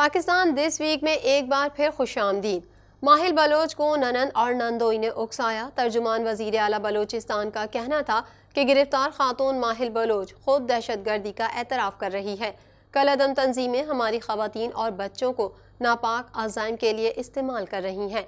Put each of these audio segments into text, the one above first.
Pakistan this week में एक बार फिर खुश आमदीद माहिल बलोच को ननन और नंदोई ने उकसाया तर्जुमान वजीर अला बलोचिस्तान का कहना था कि गिरफ्तार खातून माहिल बलोच खुद दहशत गर्दी का एतराफ़ कर रही है कल अदम तंजीमें हमारी खातन और बच्चों को नापाक अजाइम के लिए इस्तेमाल कर रही हैं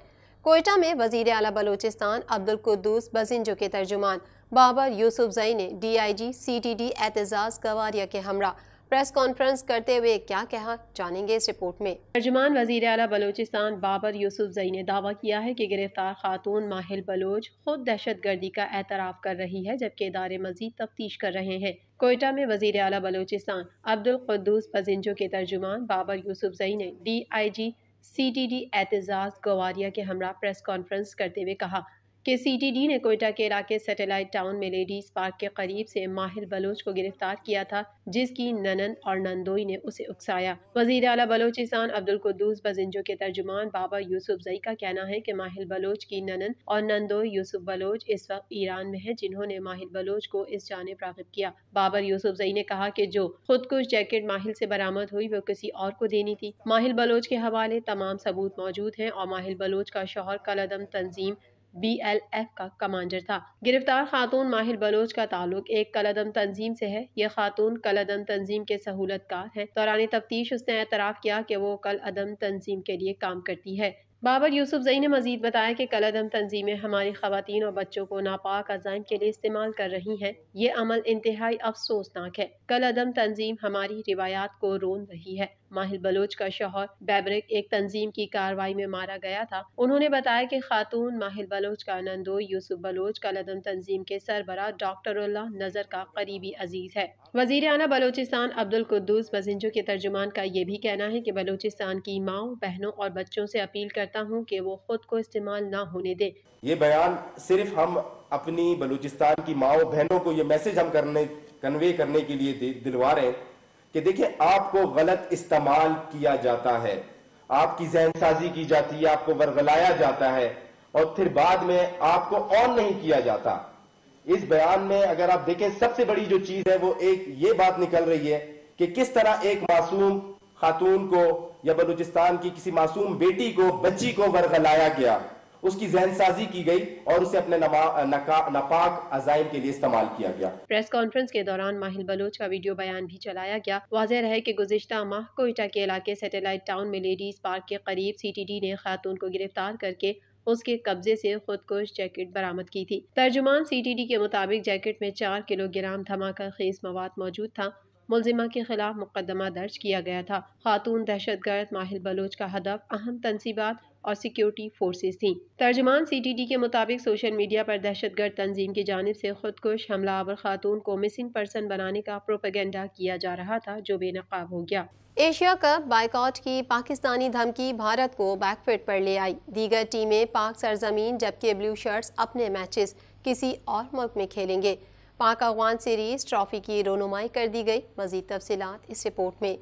कोयटा में वजीर अला बलोचिस्तान अब्दुल बजिंजो के तर्जुमान बाबर यूसुफ जई ने D I G C T D Aitzaz Goraya के हमरा प्रेस कॉन्फ्रेंस करते हुए क्या कहा जानेंगे इस रिपोर्ट में तर्जमान वजीर अला बलोचिस्तान बाबर यूसुफ जई ने दावा किया है कि गिरफ्तार खातून माहिल बलोच खुद दहशत गर्दी का एतराफ़ कर रही है जबकि इदारे मजीद तफ्तीश कर रहे हैं कोयटा में वजीर अला बलोचिस्तान अब्दुल खुदूस पजिंजो के तर्जुमान बाबर यूसुफ जई ने D I G C T D Aitzaz Goraya के हमरा प्रेस कॉन्फ्रेंस करते हुए कहा कि सीटीडी ने कोयटा के इलाके सैटेलाइट टाउन में लेडीज पार्क के करीब से माहिर बलोच को गिरफ्तार किया था जिसकी ननन और नंदोई ने उसे उकसाया वजीर अला बलोचिस्तान अब्दुल कुद्दूस बजिंजो के तर्जुमान बाबा यूसुफ जई का कहना है कि माहिर बलोच की ननन और नंदोई यूसुफ बलोच इस वक्त ईरान में है जिन्होंने माहिर बलोच को इस जाने रागब किया बाबर यूसुफ जई ने कहा की जो खुदकुश जैकेट माहिर से बरामद हुई वो किसी और को देनी थी माहिल बलोच के हवाले तमाम सबूत मौजूद है और माहिल बलोच का शोहर कलदम तंजीम बीएलएफ का कमांडर था गिरफ्तार खातून माहिर बलोच का ताल्लुक एक कलदम तंजीम से है यह खातून कलदम तंजीम के सहूलतकार है दौरान तफ्तीश उसने एतराफ़ किया कि वो कल अदम तंजीम के लिए काम करती है बाबर यूसुफ जई ने मजीद बताया कि कलदम तंजीमें हमारी खातन और बच्चों को नापाक अजाइम के लिए इस्तेमाल कर रही हैं ये अमल इंतहाई अफसोसनाक है कलदम तंजीम हमारी रिवायात को रोन रही है माहिल बलोच का शोहर बैबरिक एक तंजीम की कार्रवाई में मारा गया था उन्होंने बताया कि खातून माहिर बलोच का नंदो यूसुफ बलोच का लदम तंजीम के सरबरा डॉक्टर नजर का करीबी अजीज है वजीर अला बलोचिस्तान अब्दुल कुद्दूस बजिंजो के तर्जुमान का ये भी कहना है कि बलोचिस्तान की माओ बहनों और बच्चों से अपील करता हूँ कि वो खुद को इस्तेमाल ना होने दे ये बयान सिर्फ हम अपनी बलूचिस्तान की माओ बहनों को ये मैसेज हम करने कन्वे करने के लिए दिलवा रहे हैं कि देखिए आपको गलत इस्तेमाल किया जाता है आपकी जहन साजी की जाती है आपको वरगलाया जाता है और फिर बाद में आपको ऑन नहीं किया जाता इस बयान में अगर आप देखें सबसे बड़ी जो चीज है वो एक ये बात निकल रही है कि किस तरह एक मासूम खातून को या बलूचिस्तान की किसी मासूम बेटी को बच्ची को वरगलाया गया उसकी जहन साजी की गई और उसे अपने नापाक अजाइम के लिए इस्तेमाल किया गया प्रेस कॉन्फ्रेंस के दौरान माहिल बलोच का वीडियो बयान भी चलाया गया वाजह रहे की गुजशत माह को इटा के इलाके सेटेलाइट टाउन में लेडीज पार्क के करीब सी टी डी ने खातून को गिरफ्तार करके उसके कब्जे से खुदकुश जैकेट बरामद की थी तर्जुमान सीटीडी के मुताबिक जैकेट में चार किलोग्राम धमाका खेस मवाद मौजूद था मुलजिमा के खिलाफ मुकदमा दर्ज किया गया था खातून दहशत गर्द माहिल बलोच का हदफ अहम तनसीबात और सिक्योरिटी फोर्सेज थी तर्जमान सी टी टी के मुताबिक सोशल मीडिया पर दहशतगर्द तंजीम की जानब से खुदकुश हमलावर खातून को मिसिंग पर्सन बनाने का प्रोपेगेंडा किया जा रहा था जो बेनकाब हो गया एशिया कप बाइकआउट की पाकिस्तानी धमकी भारत को बैकफिट पर ले आई दीगर टीमें पाक सरजमीन जबकि ब्लू शर्ट्स अपने मैचेस किसी और मुल्क में खेलेंगे पाक अफगान सीरीज ट्रॉफी की रोनुमाई कर दी गई मजीद तफसीत इस रिपोर्ट में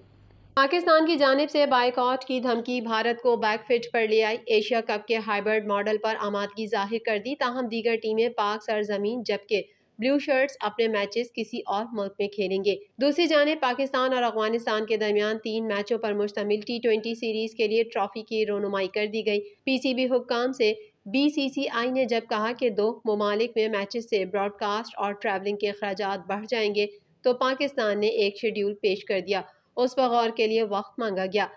पाकिस्तान की जानब से बाइकआउट की धमकी भारत को बैकफिट पर ले आई एशिया कप के हाइब्रिड मॉडल पर आमादगी जाहिर कर दी ताहम दीगर टीमें पाक सरजमीन जबकि ब्लू शर्ट्स अपने मैचेस किसी और मुल्क में खेलेंगे दूसरी जानब पाकिस्तान और अफगानिस्तान के दरमियान तीन मैचों पर मुश्तमिल टी ट्वेंटी सीरीज के लिए ट्रॉफी की रोनुमाई कर दी गई पी सी बी हुक्काम से बी सी सी आई ने जब कहा कि दो ममालिक में मैचेस से ब्रॉडकास्ट और ट्रैवलिंग के अखराज बढ़ जाएंगे तो पाकिस्तान ने एक शेड्यूल पेश कर दिया उस पर गौर के लिए वक्त मांगा गया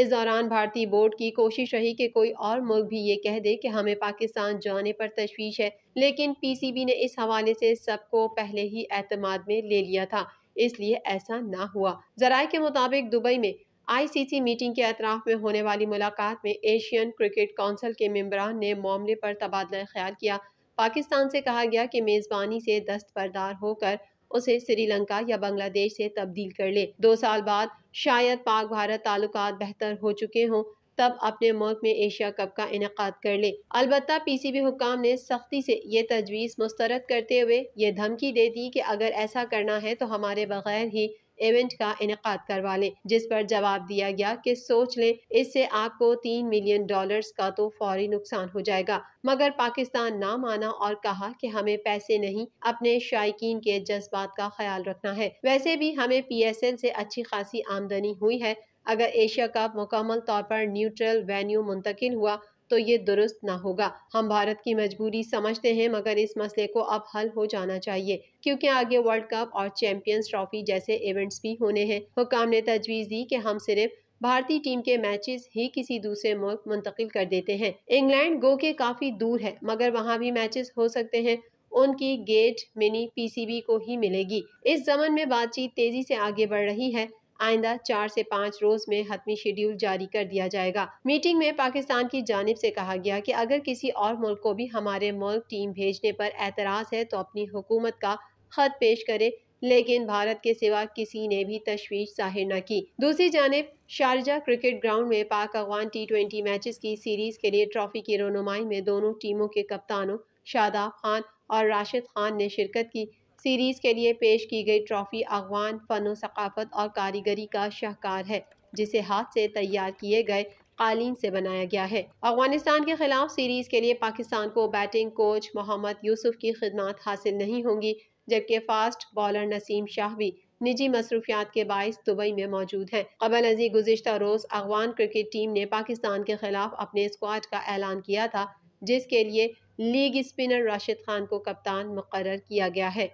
इस दौरान भारतीय बोर्ड की कोशिश रही कि कोई और मुल्क भी ये कह दे कि हमें पाकिस्तान जाने पर तशवीश है लेकिन पीसीबी ने इस हवाले से सबको पहले ही एतमाद में ले लिया था इसलिए ऐसा ना हुआ जराये के मुताबिक दुबई में आईसीसी मीटिंग के अतराफ में होने वाली मुलाकात में एशियन क्रिकेट काउंसिल के मम्बरान ने मामले पर तबादला ख्याल किया पाकिस्तान से कहा गया कि मेज़बानी से दस्तबरदार होकर उसे श्रीलंका या बांग्लादेश से तब्दील कर ले दो साल बाद शायद पाक भारत ताल्लुक बेहतर हो चुके हों तब अपने मुल्क में एशिया कप का इनका कर ले अलबत् पी सी बी हुकाम ने सख्ती से ये तजवीज़ मुस्तरद करते हुए ये धमकी दे दी कि अगर ऐसा करना है तो हमारे बगैर ही इवेंट का इनका करवा लें जिस पर जवाब दिया गया कि सोच लें इससे आपको तीन मिलियन डॉलर्स का तो फौरी नुकसान हो जाएगा मगर पाकिस्तान ना माना और कहा कि हमें पैसे नहीं अपने शायक के जज्बात का ख्याल रखना है वैसे भी हमें पी एस एल से अच्छी खासी आमदनी हुई है अगर एशिया कप मुकम्मल तौर पर न्यूट्रल वेन्यू मुंतकिल हुआ तो ये दुरुस्त ना होगा हम भारत की मजबूरी समझते हैं मगर इस मसले को अब हल हो जाना चाहिए क्योंकि आगे वर्ल्ड कप और चैंपियंस ट्रॉफी जैसे इवेंट्स भी होने हैं हुकाम ने तजवीज़ दी कि हम सिर्फ भारतीय टीम के मैचेस ही किसी दूसरे मुल्क मुंतकिल कर देते हैं इंग्लैंड गो के काफ़ी दूर है मगर वहाँ भी मैचेस हो सकते हैं उनकी गेट मिनी पीसीबी को ही मिलेगी इस जमन में बातचीत तेजी से आगे बढ़ रही है आइंदा चार से पाँच रोज में हतमी शेड्यूल जारी कर दिया जाएगा मीटिंग में पाकिस्तान की जानब से कहा गया कि अगर किसी और मुल्क को भी हमारे मुल्क टीम भेजने पर एतराज़ है तो अपनी हुकूमत का खत पेश करे लेकिन भारत के सिवा किसी ने भी तशवीश जाहिर न की दूसरी जानब शारजा क्रिकेट ग्राउंड में Pak Afghan T twenty match की सीरीज के लिए ट्रॉफी की रोनुमाई में दोनों टीमों के कप्तानों शादाब खान और राशिद खान ने शिरकत की सीरीज़ के लिए पेश की गई ट्रॉफ़ी अगवान फ़न सकाफ़त और कारीगरी का शाहकार है जिसे हाथ से तैयार किए गए कालीन से बनाया गया है अफगानिस्तान के खिलाफ सीरीज़ के लिए पाकिस्तान को बैटिंग कोच मोहम्मद यूसुफ की खिदमत हासिल नहीं होंगी जबकि फास्ट बॉलर नसीम शाह भी निजी मसरूफियात के बायस दुबई में मौजूद हैं कबल अजी गुजशत रोज़ अफगान क्रिकेट टीम ने पाकिस्तान के खिलाफ अपने स्क्वाड का ऐलान किया था जिसके लिए लीग स्पिनर राशिद खान को कप्तान मुकर किया गया है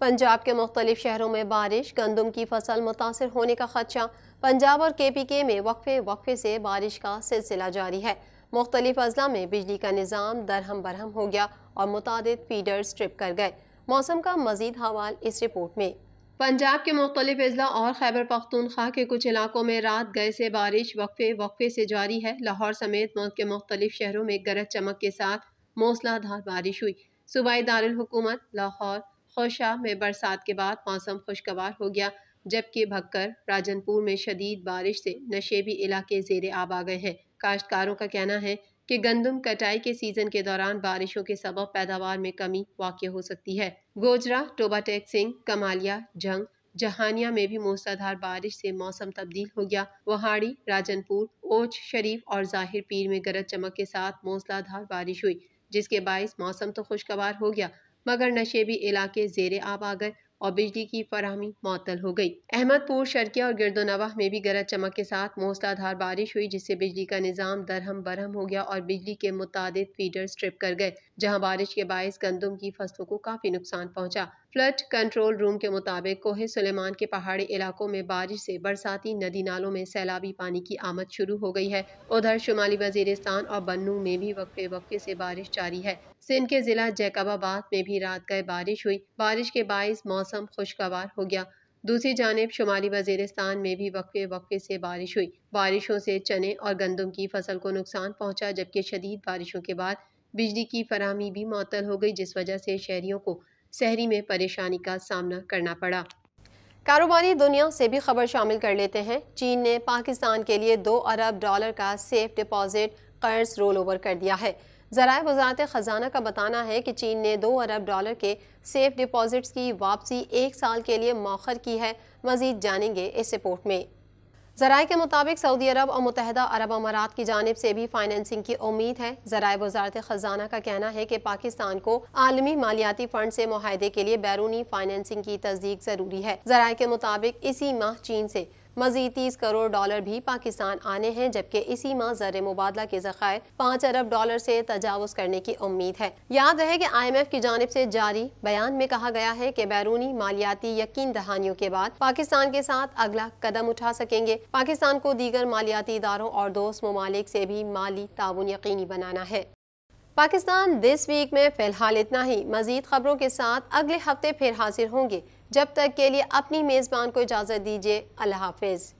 पंजाब के मुख्तलिफ शहरों में बारिश गंदम की फसल मुतासर होने का खदशा पंजाब और के पी के में वक्फे वक्फे से बारिश का सिलसिला जारी है मुख्तलिफ अजला में बिजली का निज़ाम दरहम बरहम हो गया और मुतद फीडर्स ट्रिप कर गए मौसम का मजीद हवाल इस रिपोर्ट में पंजाब के मुख्तलिफ अजला और खैबर पख्तूनख्वा के कुछ इलाकों में रात गए से बारिश वक्फे वक्फे से जारी है लाहौर समेत मुल्क के मुख्तलिफ शहरों में गरज चमक के साथ मौसलाधार बारिश हुई सूबाई दारकूमत लाहौर खोशा में बरसात के बाद मौसम खुशगवार हो गया जबकि भक्कर राजनपुर में शदीद बारिश से नशेबी इलाके जेर आब आ गए हैं काश्तकारों का कहना है कि गंदम कटाई के सीजन के दौरान बारिशों के सबब पैदावार में कमी वाक़ हो सकती है गोजरा टोबाटेक सिंह कमालिया जंग जहानिया में भी मूसलाधार बारिश से मौसम तब्दील हो गया वहाड़ी राजनपुर ओच शरीफ और जाहिर पीर में गरज चमक के साथ मूसलाधार बारिश हुई जिसके बायस मौसम तो खुशगवार हो गया मगर नशेबी इलाके जेर आब आ गए और बिजली की फरहमी मअतल हो गई अहमदपुर शर्किया और गिरदोनवाह में भी गरज चमक के साथ मूसलाधार बारिश हुई जिससे बिजली का निज़ाम दरहम बरहम हो गया और बिजली के मुताद फीडर स्ट्रिप कर गए जहां बारिश के बायस गंदम की फसलों को काफ़ी नुकसान पहुंचा फ्लड कंट्रोल रूम के मुताबिक कोहे सुलेमान के पहाड़ी इलाकों में बारिश से बरसाती नदी नालों में सैलाबी पानी की आमद शुरू हो गई है उधर शुमाली वजीरिस्तान और बन्नू में भी वक्फे वक्फे से बारिश जारी है सिंध के जिला जैकबाबाद में भी रात गए बारिश हुई बारिश के बायस मौसम खुशगवार हो गया दूसरी जानब शुमाली वजीरस्तान में भी वक्फे वक्फे से बारिश हुई बारिशों से चने और गंदम की फसल को नुकसान पहुंचा जबकि शदीद बारिशों के बाद बिजली की फरहमी भी मअतल हो गई जिस वजह से शहरीों को शहरी में परेशानी का सामना करना पड़ा कारोबारी दुनिया से भी खबर शामिल कर लेते हैं चीन ने पाकिस्तान के लिए दो अरब डॉलर का सेफ डिपॉजिट कर्ज रोल ओवर कर दिया है जराए वजारत ख़जाना का बताना है कि चीन ने दो अरब डॉलर के सेफ डिपॉजिट्स की वापसी एक साल के लिए मौखर की है मजीद जानेंगे इस रिपोर्ट में जराये के मुताबिक सऊदी अरब और मुतहदा अरब अमारात की जानब से भी फाइनेंसिंग की उम्मीद है जराये वजारत खजाना का कहना है कि पाकिस्तान को आलमी मालियाती फंड से माहदे के लिए बैरूनी फाइनेंसिंग की तस्दीक जरूरी है जराये के मुताबिक इसी माह चीन से मजीद तीस करोड़ डॉलर भी पाकिस्तान आने हैं जबकि इसी माह जर मुबादला के जखायर पाँच अरब डॉलर से तजावज करने की उम्मीद है याद रहे की आई एम एफ की जानब से जारी बयान में कहा गया है की बैरूनी मालियाती यकीन दहानियों के बाद पाकिस्तान के साथ अगला कदम उठा सकेंगे पाकिस्तान को दीगर मालियाती इदारों और दोस्त ममालिक से भी माली ताउन यकीनी बनाना है पाकिस्तान दिस वीक में फिलहाल इतना ही मजीद खबरों के साथ अगले हफ्ते फिर हाजिर होंगे जब तक के लिए अपनी मेज़बान को इजाज़त दीजिए अल्लाह हाफिज़